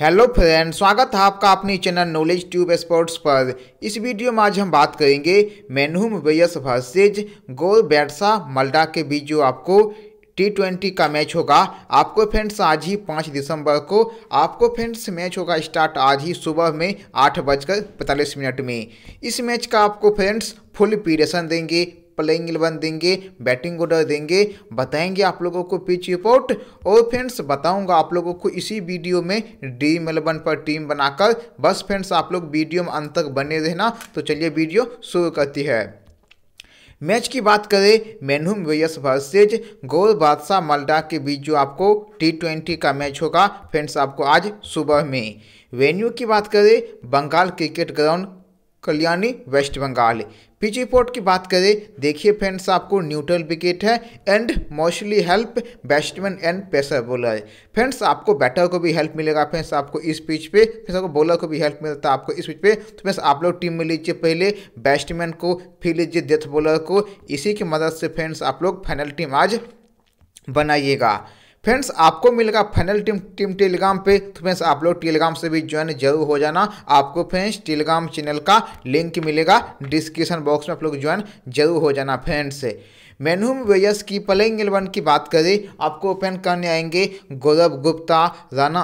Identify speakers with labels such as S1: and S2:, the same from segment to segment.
S1: hello friend स्वागत है आपका अपने चैनल नॉलेज ट्यूब स्पोर्ट्स पर इस वीडियो में आज हम बात करेंगे मैनहुम वेयस वर्सेज गोर बैटसा मल्डा के बीच जो आपको टी ट्वेंटी का मैच होगा आपको फ्रेंड्स आज ही पाँच दिसंबर को आपको फ्रेंड्स मैच होगा स्टार्ट आज ही सुबह में आठ बजकर पैंतालीस मिनट में इस मैच का आपको फ्रेंड्स फुल पीरेशन देंगे प्लेइंग इलेवन देंगे बैटिंग ऑर्डर देंगे बताएंगे आप लोगों को पिच रिपोर्ट और फ्रेंड्स बताऊंगा आप लोगों को इसी वीडियो में ड्रीम इलेवन पर टीम बनाकर बस फ्रेंड्स आप लोग वीडियो में अंत तक बने रहना तो चलिए वीडियो शुरू करती है मैच की बात करें मैनहुम वेयस वर्सेज गौर बादशाह मल्डा के बीच जो आपको टी ट्वेंटी का मैच होगा फ्रेंड्स आपको आज सुबह में वेन्यू की बात करें Bengal cricket ground Kalyani West Bengal pitch report की बात करें देखिए फ्रेंड्स आपको न्यूट्रल विकेट है and mostly help batsman and pacer bowler friends आपको बैटर को भी हेल्प मिलेगा फ्रेंड्स आपको इस पिच पे फ्रेंड्स आपको बॉलर को भी हेल्प मिलता है आपको इस पिच पे तो फ्रेंड्स आप लोग टीम में लीजिए पहले बैट्समैन को फिर लीजिए डेथ बॉलर को इसी की मदद से फ्रेंड्स आप लोग फाइनल टीम आज बनाइएगा फ्रेंड्स आपको मिलेगा फाइनल टीम टीम टेलीग्राम पे तो फ्रेंड्स आप लोग टेलीग्राम से भी ज्वाइन जरूर हो जाना आपको फ्रेंड्स टेलीग्राम चैनल का लिंक मिलेगा डिस्क्रिप्शन बॉक्स में आप लोग ज्वाइन जरूर हो जाना फ्रेंड्स में वेयर्स की प्लेइंग एलेवन की बात करें आपको ओपन करने आएंगे गौरव गुप्ता राणा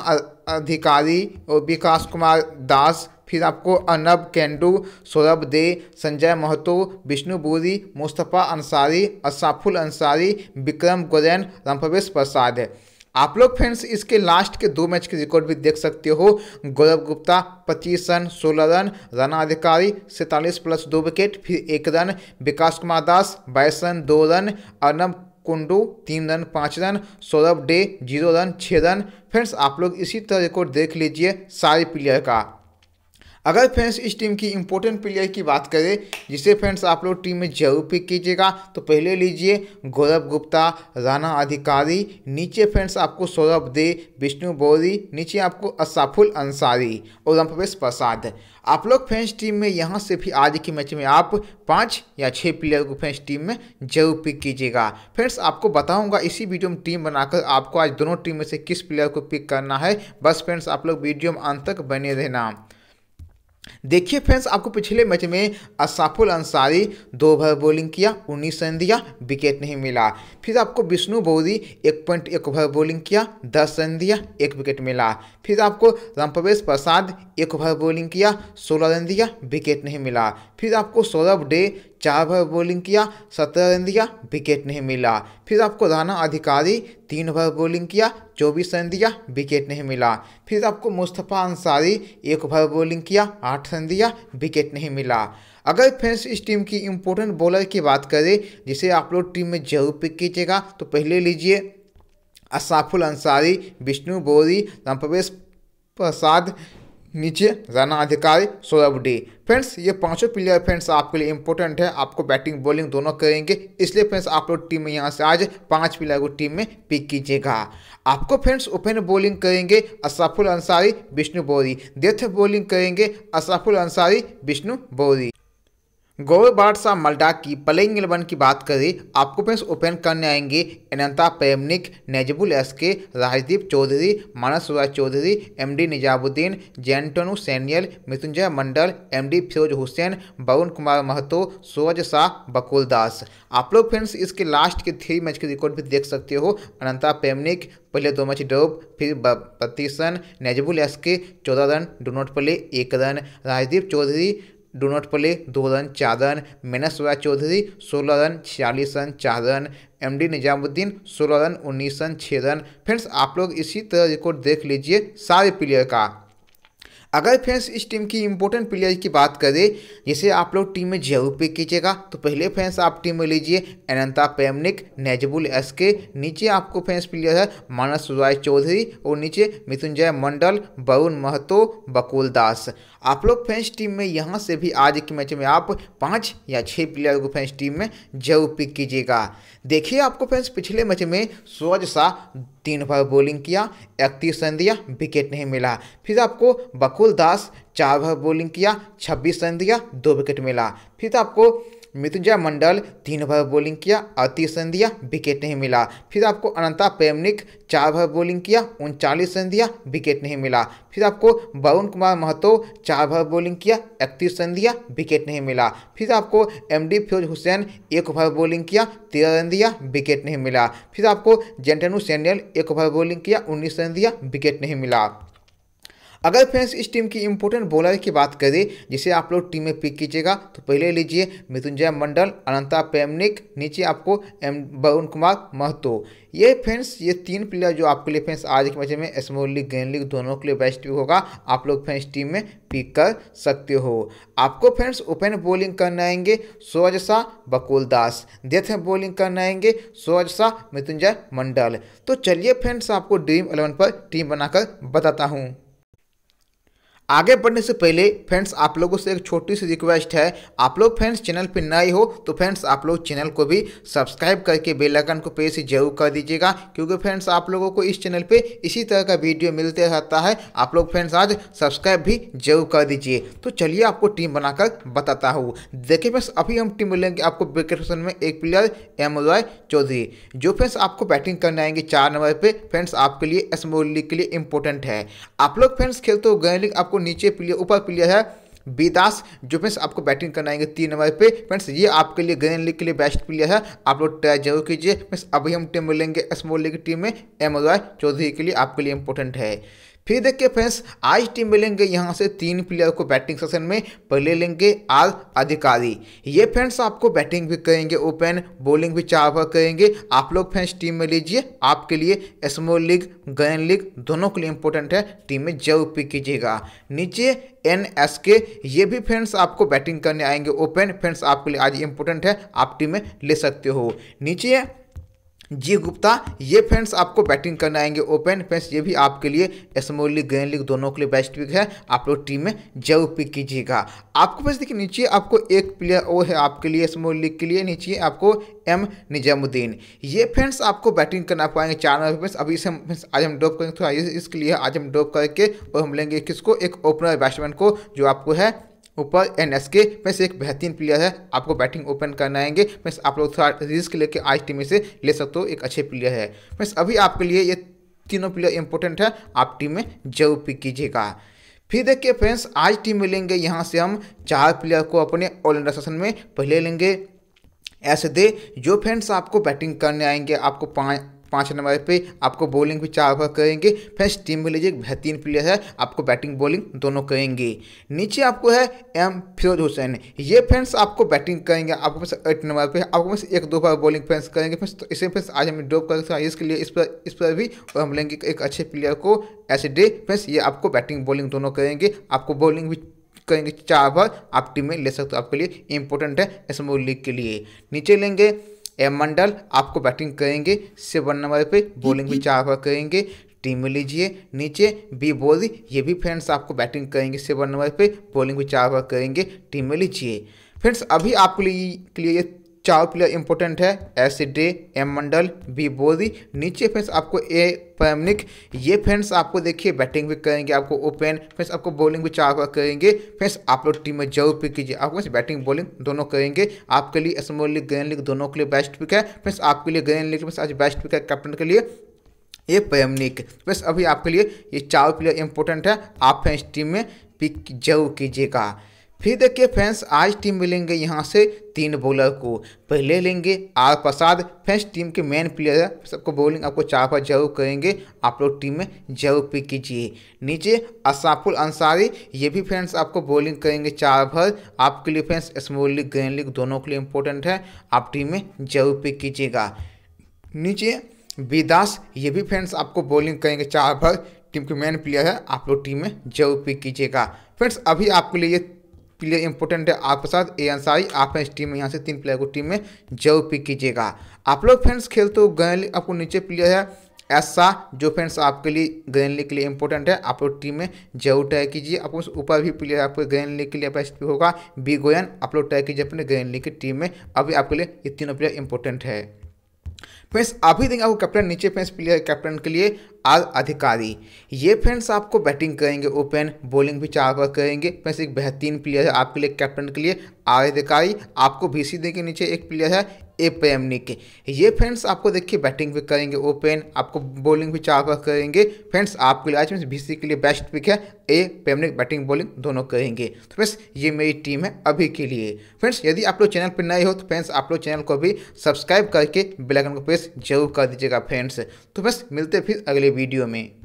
S1: अधिकारी और विकास कुमार दास फिर आपको अनब कैंडू सौरभ दे संजय महतो विष्णु बोरी मुस्तफ़ा अंसारी असाफुल अंसारी विक्रम गोदैन रामप्रवेश प्रसाद है आप लोग फ्रेंड्स इसके लास्ट के दो मैच के रिकॉर्ड भी देख सकते हो गौरव गुप्ता 25 रन 16 रन राना अधिकारी सैंतालीस प्लस दो विकेट फिर एक रन विकास कुमार दास बाईस रन दो रन अर्नब कुंडू तीन रन पाँच रन सौरभ डे जीरो रन छः रन फ्रेंड्स आप लोग इसी तरह रिकॉर्ड देख लीजिए सारे प्लेयर का अगर फ्रेंड्स इस टीम की इंपॉर्टेंट प्लेयर की बात करें जिसे फ्रेंड्स आप लोग टीम में जरूर पिक कीजिएगा तो पहले लीजिए गौरव गुप्ता राणा अधिकारी नीचे फ्रेंड्स आपको सौरभ दे विष्णु बौरी नीचे आपको असाफुल अंसारी और रमपेश प्रसाद आप लोग फ्रेंड्स टीम में यहाँ से भी आज के मैच में आप पाँच या छः प्लेयर को फ्रेंड्स टीम में जरूर पिक कीजिएगा फ्रेंड्स आपको बताऊँगा इसी वीडियो में टीम बनाकर आपको आज दोनों टीम में से किस प्लेयर को पिक करना है बस फ्रेंड्स आप लोग वीडियो में अंत तक बने रहना देखिए फ्रेंड्स आपको पिछले मैच में असाफुल अंसारी दो ओवर बॉलिंग किया उन्नीस रन दिया विकेट नहीं मिला फिर आपको विष्णु बौरी एक पॉइंट एक ओवर बॉलिंग किया दस रन दिया एक विकेट मिला फिर आपको रामप्रवेश प्रसाद एक ओवर बॉलिंग किया सोलह रन दिया विकेट नहीं मिला फिर आपको सौरभ डे चार ओवर बॉलिंग किया सत्रह रन दिया विकेट नहीं मिला फिर आपको राना अधिकारी तीन ओवर बॉलिंग किया चौबीस रन दिया विकेट नहीं मिला फिर आपको मुस्तफ़ा अंसारी एक ओवर बॉलिंग किया आठ रन दिया विकेट नहीं मिला अगर फ्रेंड्स इस टीम की इम्पोर्टेंट बॉलर की बात करें जिसे आप लोग टीम में जरूर पिक कीजिएगा तो पहले लीजिए असाफुल अंसारी विष्णु बोरी रामप्रवेश प्रसाद नीचे राना अधिकारी सौरभ डी फ्रेंड्स ये पांचों प्लेयर फ्रेंड्स आपके लिए इंपॉर्टेंट है आपको बैटिंग बॉलिंग दोनों करेंगे इसलिए फ्रेंड्स आप लोग टीम में यहाँ से आज पांच प्लेयर को टीम में पिक कीजिएगा आपको फ्रेंड्स ओपन बॉलिंग करेंगे असाफुल अंसारी विष्णु बोरी डेथ बॉलिंग करेंगे असाफुल अंसारी विष्णु बोरी गौरव बाटसा मल्डा की प्लेइंग इलेवन की बात करें आपको फ्रेंड्स ओपन करने आएंगे अनंता प्रेमनिक Nezbul S K Rajdeep Chaudhary Manas Suraj Chaudhary MD Nizamuddin जैनटोनू सैनियल मृत्युंजय मंडल एमडी फिरोज हुसैन वरुण कुमार महतो सूरज शाह बकुल दास आप लोग फ्रेंड्स इसके लास्ट के थ्री मैच के रिकॉर्ड भी देख सकते हो अनंता प्रेमनिक पहले दो मैच ड्रॉप फिर बत्तीस रन नेजबुल एस के चौदह रन डो नॉट प्ले एक run Rajdeep Chaudhary do not play दो रन चार रन मेनस राज चौधरी सोलह रन छियालीस रन चार रन एम डी निजामुद्दीन सोलह रन उन्नीस रन छः रन फ्रेंड्स आप लोग इसी तरह रिकॉर्ड देख लीजिए सारे प्लेयर का अगर फ्रेंड्स इस टीम की इंपॉर्टेंट प्लेयर की बात करें जैसे आप लोग टीम में जरूर पिक कीजिएगा तो पहले फ्रेंड्स आप टीम में लीजिए अनंता पेमनिक नेजबुल एस के नीचे आपको फ्रेंड्स प्लेयर है मानस राय चौधरी और नीचे मृत्युंजय मंडल वरुण महतो बकुल दास आप लोग फ्रेंड्स टीम में यहाँ से भी आज के मैच में आप पाँच या छः प्लेयर को फ्रेंड्स टीम में जरूर पिक कीजिएगा देखिए आपको फ्रेंड्स पिछले मैच में सोज सा तीन ओवर बॉलिंग किया इकतीस रन दिया विकेट नहीं मिला फिर आपको बकुल दास चार ओवर बॉलिंग किया छब्बीस रन दिया दो विकेट मिला फिर आपको मृतुजा मंडल तीन ओवर बॉलिंग किया अड़तीस रन दिया विकेट नहीं मिला फिर आपको अनंता प्रेमनिक चार ओवर बॉलिंग किया उनचालीस रन दिया विकेट नहीं मिला फिर आपको वरुण कुमार महतो चार ओवर बॉलिंग किया इकतीस रन दिया विकेट नहीं मिला फिर आपको एम डी फिरोज हुसैन एक ओवर बॉलिंग किया तेरह रन दिया विकेट नहीं मिला फिर आपको जेंटनू सैनियल एक ओवर बॉलिंग किया उन्नीस रन दिया विकेट नहीं मिला अगर फ्रेंड्स इस टीम की इंपोर्टेंट बॉलर की बात करें जिसे आप लोग टीम में पिक कीजिएगा तो पहले लीजिए मृत्युंजय मंडल अनंता पेमनिक नीचे आपको एम वरुण कुमार महतो ये फ्रेंड्स ये तीन प्लेयर जो आपके लिए फ्रेंड्स आज के मैच में स्मॉल लीग गेंद लीग दोनों के लिए बेस्ट भी होगा आप लोग फ्रेंड्स टीम में पिक कर सकते हो आपको फ्रेंड्स ओपन बॉलिंग करना आएंगे सूरज शाह बकुल दास देते बॉलिंग करना आएंगे सूरज शाह मृत्युंजय मंडल तो चलिए फ्रेंड्स आपको ड्रीम एलेवन पर टीम बनाकर बताता हूँ आगे बढ़ने से पहले फ्रेंड्स आप लोगों से एक छोटी सी रिक्वेस्ट है आप लोग फ्रेंड्स चैनल पर नए हो तो फ्रेंड्स आप लोग चैनल को भी सब्सक्राइब करके बेल आइकन को प्रेस जरूर कर दीजिएगा क्योंकि फ्रेंड्स आप लोगों को इस चैनल पे इसी तरह का वीडियो मिलते रहता है आप लोग फ्रेंड्स आज सब्सक्राइब भी जरूर कर दीजिए तो चलिए आपको टीम बनाकर बताता हूँ देखिए फ्रेंड्स अभी हम टीम मिलेंगे आपको विकेट में एक प्लेयर एम रॉय चौधरी जो फ्रेंड्स आपको बैटिंग करने आएंगे चार नंबर पर फ्रेंड्स आपके लिए स्मॉल लीग के लिए इंपॉर्टेंट है आप लोग फ्रेंड्स खेलते हो गए लीग आपको नीचे प्लेयर ऊपर प्लेयर है बीदास जो फ्रेंड्स आपको बैटिंग करना आएंगे तीन नंबर पे फ्रेंड्स ये आपके लिए ग्रेन लीग के लिए बेस्ट प्लेयर है आप लोग ट्राई जरूर कीजिए फ्रेंड्स अभी हम टीम मिलेंगे स्मॉल लीग टीम में एम चौधरी के लिए आपके लिए इंपॉर्टेंट है फिर देखिए फ्रेंड्स आज टीम में लेंगे यहाँ से तीन प्लेयर को बैटिंग सेशन में पहले लेंगे आर अधिकारी ये फ्रेंड्स आपको बैटिंग भी करेंगे ओपन बॉलिंग भी चार ओवर करेंगे आप लोग फ्रेंड्स टीम में लीजिए आपके लिए स्मॉल लीग गयन लीग दोनों के लिए इंपॉर्टेंट है टीम में जरूर पिक कीजिएगा नीचे एन एस के ये भी फ्रेंड्स आपको बैटिंग करने आएंगे ओपन फ्रेंड्स आपके लिए आज इंपॉर्टेंट है आप टीम में ले सकते हो नीचे जी गुप्ता ये फ्रेंड्स आपको बैटिंग करने आएंगे ओपन फ्रेंड्स ये भी आपके लिए स्मॉल लीग ग्रैंड लीग दोनों के लिए बेस्ट पिक है आप लोग टीम में जरूर पिक कीजिएगा आपको बस देखिए नीचे आपको एक प्लेयर वो है आपके लिए स्मॉल लीग के लिए नीचे आपको एम निजामुद्दीन ये फ्रेंड्स आपको बैटिंग करना पाएंगे चार नंबर फ्रेंड्स अभी इसे फ्रेंड्स आज हम डॉप करेंगे थोड़ा तो इसके लिए आज हम डॉप करके और हम लेंगे किसको एक ओपनर बैट्समैन को जो आपको है ऊपर एन एस के मीन्स एक बेहतरीन प्लेयर है आपको बैटिंग ओपन करना आएंगे मैं आप लोग थोड़ा रिस्क लेके आज टीम से ले सकते हो एक अच्छे प्लेयर है मैं अभी आपके लिए ये तीनों प्लेयर इंपॉर्टेंट है आप टीम में जरूर पिक कीजिएगा फिर देखिए फ्रेंड्स आज टीम में लेंगे यहाँ से हम चार प्लेयर को अपने ऑलराउंडर सेशन में पहले लेंगे ऐसे दे जो फ्रेंड्स आपको बैटिंग करने आएंगे आपको पाँच पाँच नंबर पे आपको बॉलिंग भी चार ओवर करेंगे फ्रेंड्स टीम में लीजिए बेहतरीन प्लेयर है आपको बैटिंग बॉलिंग दोनों करेंगे नीचे आपको है एम फिरोज हुसैन ये फ्रेंड्स आपको बैटिंग करेंगे आपको पास एट नंबर पे आपको पास एक दो बार बॉलिंग फ्रेंड्स करेंगे फ्रेंड्स तो इसे फ्रेंड्स आज हमें ड्रॉप कर इसके लिए इस पर इस पर भी और हम लेंगे एक अच्छे प्लेयर को ऐसे डे फ्रेंड्स ये आपको बैटिंग बॉलिंग दोनों करेंगे आपको बॉलिंग भी करेंगे चार ओवर आप टीम में ले सकते हो आपके लिए इंपॉर्टेंट है स्मॉल लीग के लिए नीचे लेंगे एम मंडल आपको बैटिंग करेंगे सेवन नंबर पे बॉलिंग भी चार ओवर करेंगे टीम में लीजिए नीचे बी बोरी ये भी फ्रेंड्स आपको बैटिंग करेंगे सेवन नंबर पे बॉलिंग भी चार ओवर करेंगे टीम में लीजिए फ्रेंड्स अभी आपके लिए ये चार प्लेयर इंपॉर्टेंट है S De M Mondal B बोरी नीचे फ्रेंड्स आपको ए पैमनिक ये फ्रेंड्स आपको देखिए बैटिंग भी करेंगे आपको ओपन फ्रेंड्स आपको बॉलिंग भी चार करेंगे फ्रेंड्स आप लोग टीम में जरूर पिक कीजिए आपको बैटिंग बॉलिंग दोनों करेंगे आपके लिए स्मॉल लीग ग्रैंड लीग दोनों के लिए बेस्ट पिक है फ्रेंड्स आपके लिए ग्रैंड लीग में आज बेस्ट पिक है कैप्टन के लिए ये पैमनिक बस अभी आपके लिए ये चार प्लेयर इंपॉर्टेंट है आप फ्रेंड्स टीम में पिक जरूर कीजिएगा फिर देखिए फैंस आज टीम मिलेंगे यहाँ से तीन बॉलर को पहले लेंगे आर प्रसाद फैंस टीम के मेन प्लेयर है सबको बॉलिंग आपको चार पर जरूर करेंगे आप लोग टीम में जरूर पिक कीजिए नीचे असाफुल अंसारी ये भी फैंस आपको बॉलिंग करेंगे चार भर आपके लिए fans small league grand league दोनों के लिए इंपॉर्टेंट है आप टीम में जरूर पिक कीजिएगा नीचे विदास ये भी फ्रेंड्स आपको बॉलिंग करेंगे चार भर टीम के मेन प्लेयर है आप लोग टीम में जरूर पिक कीजिएगा फ्रेंड्स अभी आपके लिए ये प्लेयर इंपॉर्टेंट है आपके साथ ए अंसारी आप इस टीम में यहाँ से तीन प्लेयर को टीम में जरूर पिक कीजिएगा आप लोग फ्रेंड्स खेल तो गए आपको नीचे प्लेयर है ऐसा जो फ्रेंड्स आपके लिए ग्रैंड लीग के लिए इंपॉर्टेंट है आप लोग टीम में जरूर ट्राई कीजिए आपको ऊपर भी प्लेयर आपको ग्रैंड लीग के लिए बेस्ट होगा बी गोयन आप लोग ट्राई कीजिए अपने ग्रैंड लीग की टीम में अभी आपके लिए ये तीनों प्लेयर इंपॉर्टेंट है फ्रेंड्स अभी देंगे आपको कैप्टन नीचे फ्रेंड्स प्लेयर कैप्टन के लिए आज अधिकारी ये फ्रेंड्स आपको बैटिंग करेंगे ओपन बॉलिंग भी चार बार करेंगे फ्रेंड्स एक बेहतरीन प्लेयर है आपके लिए कैप्टन के लिए आज अधिकारी आपको सी देंगे नीचे एक प्लेयर है ए पी के ये फ्रेंड्स आपको देखिए बैटिंग भी करेंगे ओपन आपको बॉलिंग भी चार बार करेंगे फ्रेंड्स आपके लिए आज बीसी के लिए बेस्ट पिक है ए पेमनिक बैटिंग बॉलिंग दोनों करेंगे तो फ्रेंड्स ये मेरी टीम है अभी के लिए फ्रेंड्स यदि आप लोग चैनल पर नए हो तो फ्रेंड्स आप लोग चैनल को भी सब्सक्राइब करके बेलाइकन को प्रेस जरूर कर दीजिएगा फ्रेंड्स तो बस मिलते फिर अगले वीडियो में